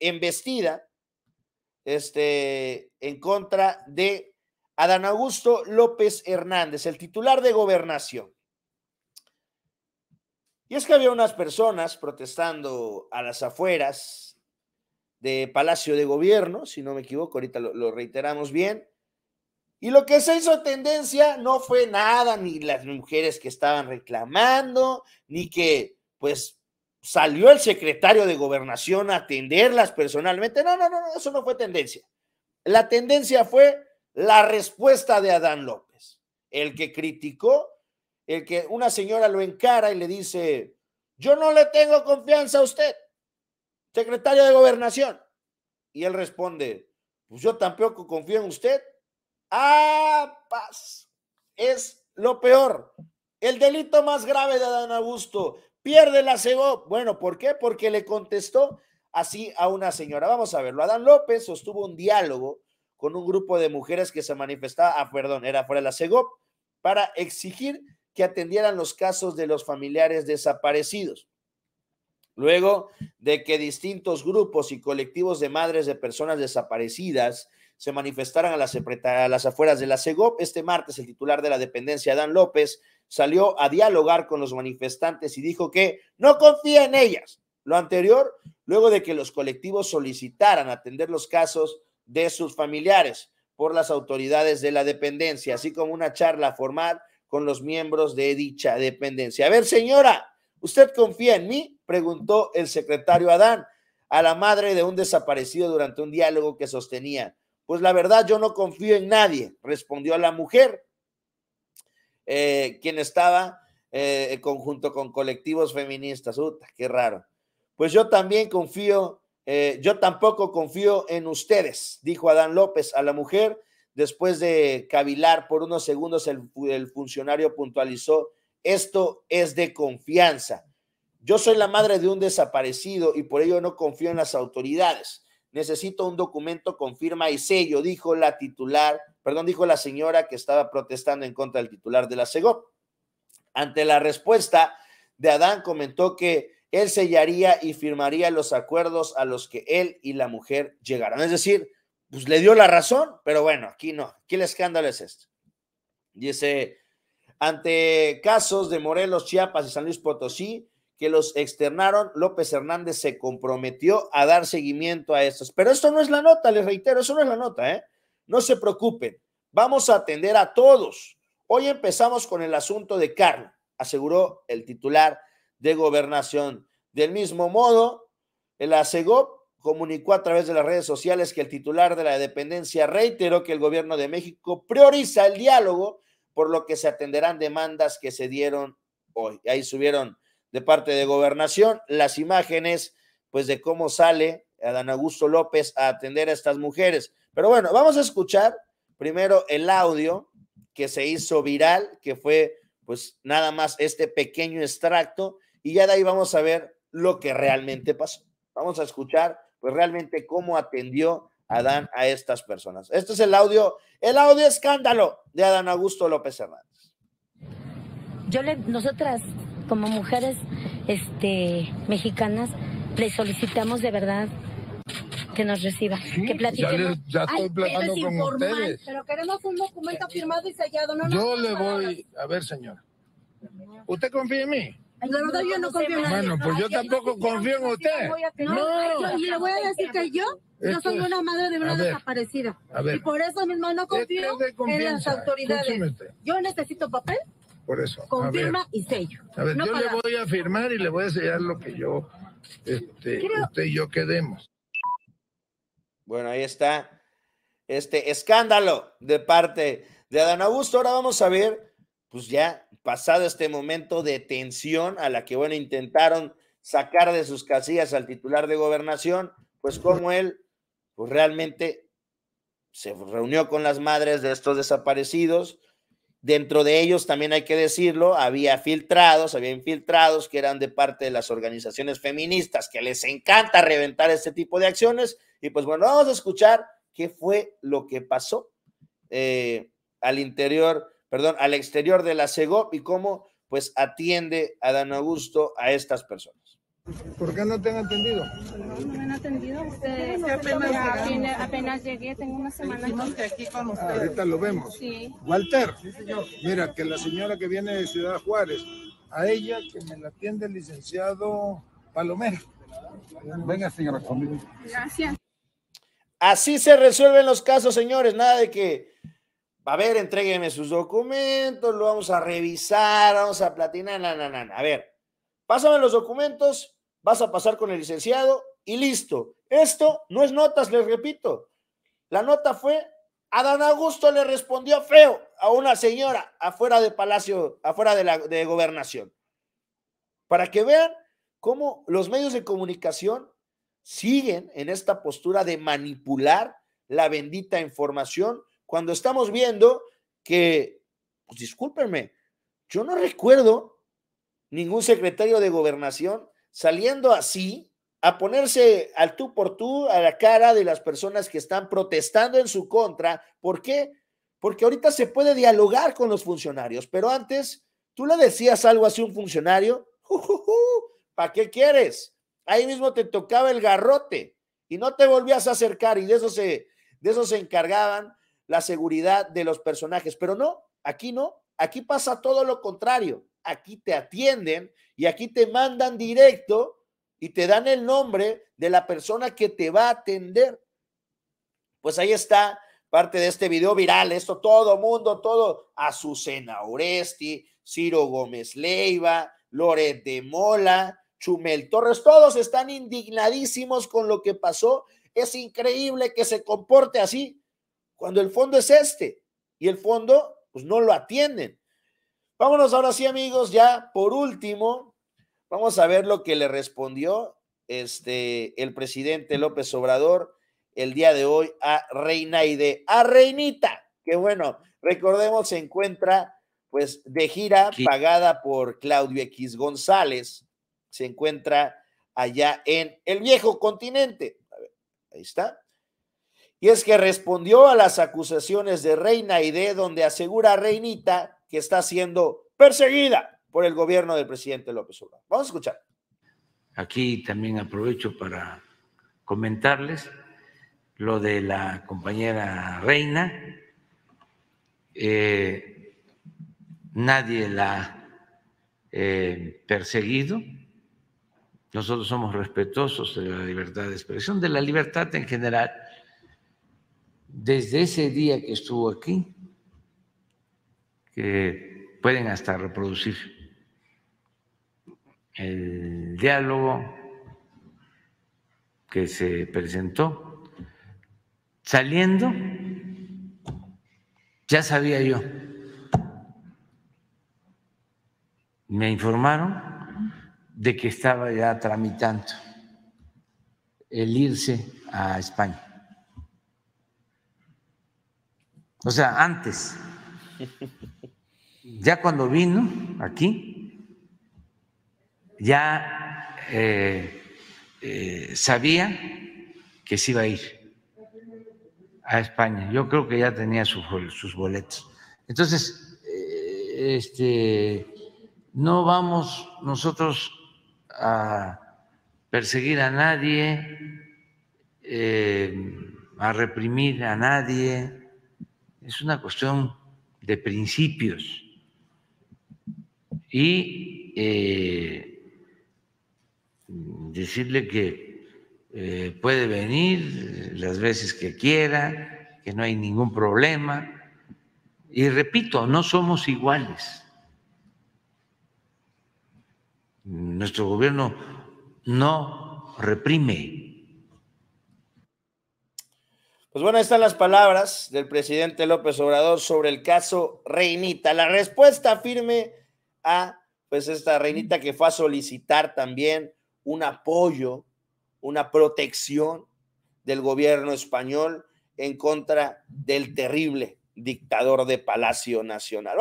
embestida este, en contra de Adán Augusto López Hernández, el titular de gobernación. Y es que había unas personas protestando a las afueras de Palacio de Gobierno, si no me equivoco, ahorita lo, lo reiteramos bien. Y lo que se hizo tendencia no fue nada, ni las mujeres que estaban reclamando, ni que pues salió el secretario de gobernación a atenderlas personalmente. No, no, no, eso no fue tendencia. La tendencia fue la respuesta de Adán López, el que criticó, el que una señora lo encara y le dice, yo no le tengo confianza a usted, secretario de gobernación. Y él responde, pues yo tampoco confío en usted. Ah, paz. Es lo peor. El delito más grave de Adán Augusto pierde la CEGOP. Bueno, ¿por qué? Porque le contestó así a una señora. Vamos a verlo. Adán López sostuvo un diálogo con un grupo de mujeres que se manifestaba, ah, perdón, era fuera de la CEGOP, para exigir que atendieran los casos de los familiares desaparecidos. Luego de que distintos grupos y colectivos de madres de personas desaparecidas se manifestaran a las, afueras de la CEGOP. Este martes, el titular de la dependencia, Adán López, salió a dialogar con los manifestantes y dijo que no confía en ellas. Lo anterior, luego de que los colectivos solicitaran atender los casos de sus familiares por las autoridades de la dependencia, así como una charla formal con los miembros de dicha dependencia. A ver, señora, ¿usted confía en mí? preguntó el secretario Adán a la madre de un desaparecido durante un diálogo que sostenía. Pues la verdad yo no confío en nadie, respondió a la mujer, eh, quien estaba eh, conjunto con colectivos feministas. Uy, qué raro. Pues yo también confío, eh, yo tampoco confío en ustedes, dijo Adán López a la mujer. Después de cavilar por unos segundos, el funcionario puntualizó, esto es de confianza. Yo soy la madre de un desaparecido y por ello no confío en las autoridades necesito un documento con firma y sello, dijo la titular, perdón, dijo la señora que estaba protestando en contra del titular de la CEGOP. Ante la respuesta de Adán comentó que él sellaría y firmaría los acuerdos a los que él y la mujer llegaron. Es decir, pues le dio la razón, pero bueno, aquí no. ¿Qué escándalo es este. Dice, ante casos de Morelos, Chiapas y San Luis Potosí, que los externaron, López Hernández se comprometió a dar seguimiento a estos. Pero esto no es la nota, les reitero, eso no es la nota, ¿eh? No se preocupen, vamos a atender a todos. Hoy empezamos con el asunto de Carla, aseguró el titular de gobernación. Del mismo modo, el ASEGOP comunicó a través de las redes sociales que el titular de la dependencia reiteró que el gobierno de México prioriza el diálogo, por lo que se atenderán demandas que se dieron hoy. Ahí subieron de parte de gobernación. Las imágenes, pues, de cómo sale Adán Augusto López a atender a estas mujeres. Pero bueno, vamos a escuchar primero el audio que se hizo viral, que fue pues nada más este pequeño extracto y ya de ahí vamos a ver lo que realmente pasó. Vamos a escuchar pues realmente cómo atendió Adán a estas personas. Este es el audio, el audio escándalo de Adán Augusto López Hernández. Yo le, nosotras como mujeres este, mexicanas, le solicitamos de verdad que nos reciba, que platiquemos. Ya, estoy platicando con ustedes. Pero queremos un documento firmado y sellado. No yo le voy, a ver señora, ¿usted confía en mí? La verdad yo no confío en nadie. Bueno, pues yo tampoco confío en usted. No. Y le voy a decir que yo no soy una madre de una ver, desaparecida. Y por eso mismo no confío en las autoridades. Yo necesito papel por eso. Confirma y sello. A ver, yo le voy a firmar y le voy a sellar lo que yo, este, usted y yo quedemos. Bueno, ahí está este escándalo de parte de Adán Augusto. Ahora vamos a ver, pues ya pasado este momento de tensión a la que, bueno, intentaron sacar de sus casillas al titular de gobernación, pues como él, pues realmente se reunió con las madres de estos desaparecidos, Dentro de ellos también hay que decirlo, había filtrados, había infiltrados que eran de parte de las organizaciones feministas que les encanta reventar este tipo de acciones. Y pues bueno, vamos a escuchar qué fue lo que pasó eh, al interior, perdón, al exterior de la CEGO y cómo pues atiende a Dan Augusto a estas personas. ¿Por qué no te han atendido? No, no me han atendido. Usted, apenas, apenas, llegué, tengo una semana. Aquí. aquí con ah, usted. ahorita lo vemos. Walter, mira que la señora que viene de Ciudad Juárez, a ella que me la atiende el licenciado Palomero. Venga, señora, conmigo. Gracias. Así se resuelven los casos, señores. Nada de que, a ver, entréguenme sus documentos, lo vamos a revisar, vamos a platinar, na, na, A ver, pásame los documentos, vas a pasar con el licenciado y listo. Esto no es notas, les repito. La nota fue, Adán Augusto le respondió feo a una señora afuera de Palacio, afuera de, la, Gobernación. Para que vean cómo los medios de comunicación siguen en esta postura de manipular la bendita información cuando estamos viendo que, pues, discúlpenme, yo no recuerdo ningún secretario de gobernación saliendo así a ponerse al tú por tú a la cara de las personas que están protestando en su contra. ¿Por qué? Porque ahorita se puede dialogar con los funcionarios, pero antes tú le decías algo así a un funcionario, ¿para qué quieres? Ahí mismo te tocaba el garrote y no te volvías a acercar y de eso se, de eso se encargaban la seguridad de los personajes, pero no, aquí no, aquí pasa todo lo contrario aquí te atienden y aquí te mandan directo y te dan el nombre de la persona que te va a atender. Pues ahí está parte de este video viral, esto todo mundo, todo, Azucena Oresti, Ciro Gómez Leiva, Lore de Mola, Chumel Torres, todos están indignadísimos con lo que pasó. Es increíble que se comporte así cuando el fondo es este y el fondo pues no lo atienden. Vámonos ahora sí, amigos, ya por último, vamos a ver lo que le respondió este, el presidente López Obrador el día de hoy a Reinaide, a Reinita, que bueno, recordemos, se encuentra pues de gira pagada por Claudio X González, se encuentra allá en el viejo continente. A ver, ahí está. Y es que respondió a las acusaciones de Reinaide, donde asegura Reinita que está siendo perseguida por el gobierno del presidente López Obrador. Vamos a escuchar. Aquí también aprovecho para comentarles lo de la compañera Reina. Eh, nadie la ha eh, perseguido. Nosotros somos respetuosos de la libertad de expresión, de la libertad en general. Desde ese día que estuvo aquí, que pueden hasta reproducir el diálogo que se presentó. Saliendo, ya sabía yo, me informaron de que estaba ya tramitando el irse a España. O sea, antes Ya cuando vino aquí, ya eh, eh, sabía que se iba a ir a España. Yo creo que ya tenía sus, boletos. Entonces, eh, este, no vamos nosotros a perseguir a nadie, a reprimir a nadie. Es una cuestión de principios y eh, decirle que eh, puede venir las veces que quiera, que no hay ningún problema. Y repito, no somos iguales. Nuestro gobierno no reprime. Pues bueno, están las palabras del presidente López Obrador sobre el caso Reinita. La respuesta firme a ah, pues esta reinita que fue a solicitar también un apoyo, una protección del gobierno español en contra del terrible dictador de Palacio Nacional.